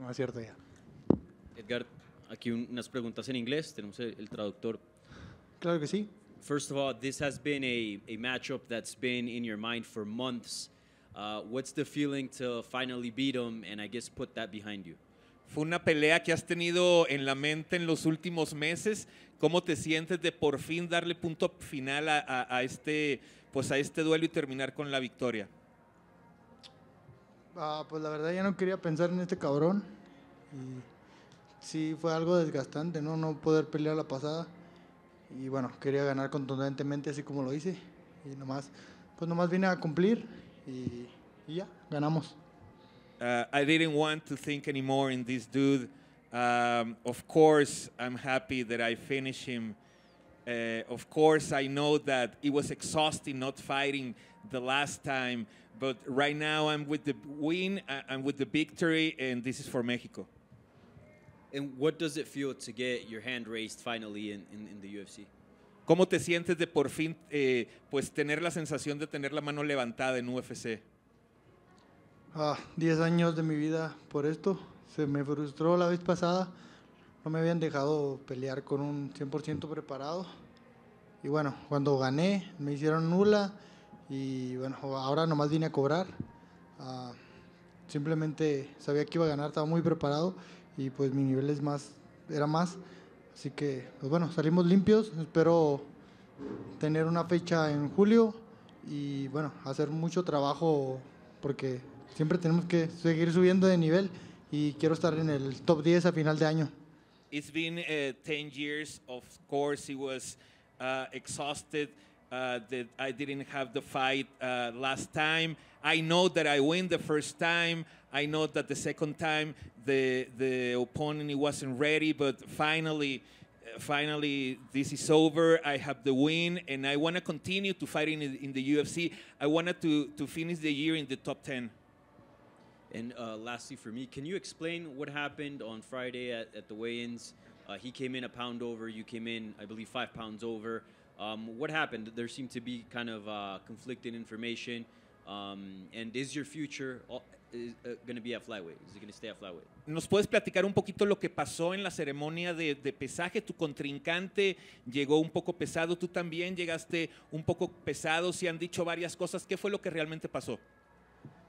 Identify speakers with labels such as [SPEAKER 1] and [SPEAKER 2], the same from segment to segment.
[SPEAKER 1] no cierto, ya.
[SPEAKER 2] Edgar, aquí unas preguntas en inglés, tenemos el, el traductor. Claro que sí. First of all, this has been a, a matchup that's been in your mind for months. Uh, what's the feeling to finally beat him em and I guess put that behind you? Fue una pelea que has tenido en la mente en los últimos meses.
[SPEAKER 3] ¿Cómo te sientes de por fin darle punto final a, a, a este, pues a este duelo y terminar con la victoria?
[SPEAKER 1] Ah, pues la verdad ya no quería pensar en este cabrón. Y sí, fue algo desgastante, ¿no? No poder pelear la pasada. Y bueno, quería ganar contundentemente así como lo hice. Y nomás, pues nomás vine a cumplir y, ya, ganamos.
[SPEAKER 3] Uh, I didn't want to think anymore in this dude. Um, of course, I'm happy that I finished him. Uh, of course, I know that it was exhausting not fighting the last time, but right now I'm with the win, uh, I'm with the victory, and this is for Mexico. And what does it feel to get your hand raised finally in, in, in the UFC? ¿Cómo te sientes de por fin eh, pues tener la sensación de tener la mano levantada en UFC?
[SPEAKER 1] Ah, 10 años de mi vida por esto. Se me frustró la vez pasada. No me habían dejado pelear con un 100% preparado. Y bueno, cuando gané me hicieron nula y bueno, ahora nomás vine a cobrar. Ah, simplemente sabía que iba a ganar, estaba muy preparado y pues mi nivel es más, era más. Así que, pues bueno, salimos limpios. Espero tener una fecha en julio y bueno, hacer mucho trabajo porque siempre tenemos que seguir subiendo de nivel y quiero estar en el top 10 a final de año.
[SPEAKER 3] It's been 10 eh, years, of course, it was Uh, exhausted. Uh, that I didn't have the fight uh, last time. I know that I win the first time. I know that the second time the the opponent wasn't ready, but finally, finally this is over. I have the win, and I want to continue to fight in, in the UFC.
[SPEAKER 2] I wanted to to finish the year in the top ten. And uh, lastly, for me, can you explain what happened on Friday at, at the weigh-ins? Uh, he came in a pound over. You came in, I believe, five pounds over. Um, what happened? There seemed to be kind of uh, conflicting information. Um, and is your future is, uh, going to be a flyweight? Is it going to stay a flyweight?
[SPEAKER 3] ¿Nos puedes platicar un poquito lo que pasó en la ceremonia de, de, pesaje? Tu contrincante llegó un poco pesado, tú también llegaste un poco pesado, se han dicho varias
[SPEAKER 1] cosas. ¿Qué fue lo que realmente pasó?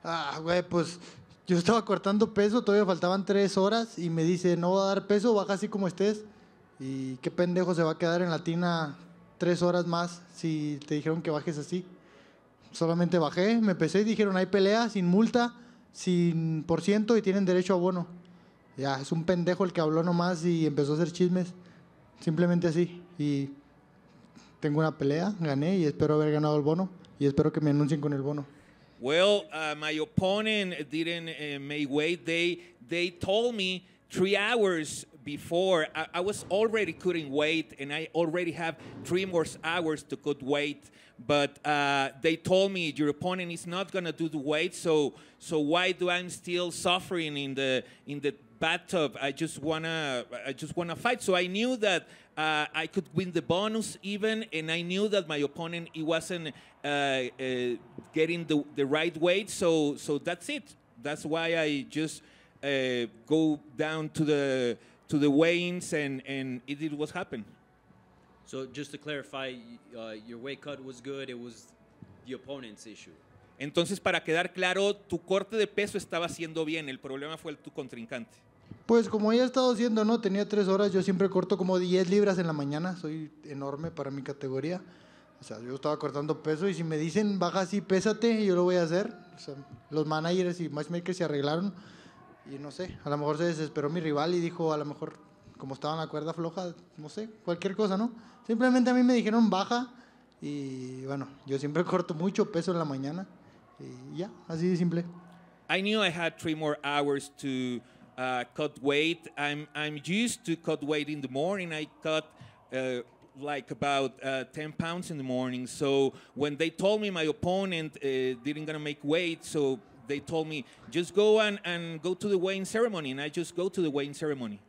[SPEAKER 1] Ah, güey, pues yo estaba cortando peso, todavía faltaban tres horas y me dice, no va a dar peso, baja así como estés. Y qué pendejo se va a quedar en la tina tres horas más si te dijeron que bajes así. Solamente bajé, me pesé y dijeron, hay pelea sin multa, sin por ciento y tienen derecho a bono. Ya, es un pendejo el que habló nomás y empezó a hacer chismes. Simplemente así. Y tengo una pelea, gané y espero haber ganado el bono y espero que me anuncien con el bono.
[SPEAKER 3] Well, uh, my opponent didn't uh, make weight. They they told me three hours before I, I, was already couldn't wait, and I already have three more hours to could wait. But uh, they told me your opponent is not gonna do the weight, so so why do I'm still suffering in the in the bathtub. I just wanna, I just wanna fight. So I knew that uh, I could win the bonus even, and I knew that my opponent he wasn't uh, uh, getting the, the right weight. So so that's it. That's why I just uh, go down to the to the weigh-ins, and and it did what happened.
[SPEAKER 2] So just to clarify, uh, your weight cut was good. It was the opponent's
[SPEAKER 3] issue. Entonces, para quedar claro, tu corte de peso estaba haciendo bien, el problema fue el tu contrincante.
[SPEAKER 1] Pues como ya he estado haciendo, ¿no? Tenía tres horas, yo siempre corto como 10 libras en la mañana, soy enorme para mi categoría. O sea, yo estaba cortando peso y si me dicen, baja así, pésate, yo lo voy a hacer. los managers y matchmakers se arreglaron y no sé, a lo mejor se desesperó mi rival y dijo, a lo mejor como estaba en la cuerda floja, no sé, cualquier cosa, ¿no? Simplemente a mí me dijeron baja y bueno, yo siempre corto mucho peso en la mañana y ya, así de simple. I knew I had more hours to
[SPEAKER 3] uh, cut weight. I'm, I'm used to cut weight in the morning. I cut uh, like about uh, 10 pounds in the morning. So when they told me my opponent uh, didn't gonna make weight, so they told me just go and, and go to the weighing ceremony, and I just go to the weighing ceremony.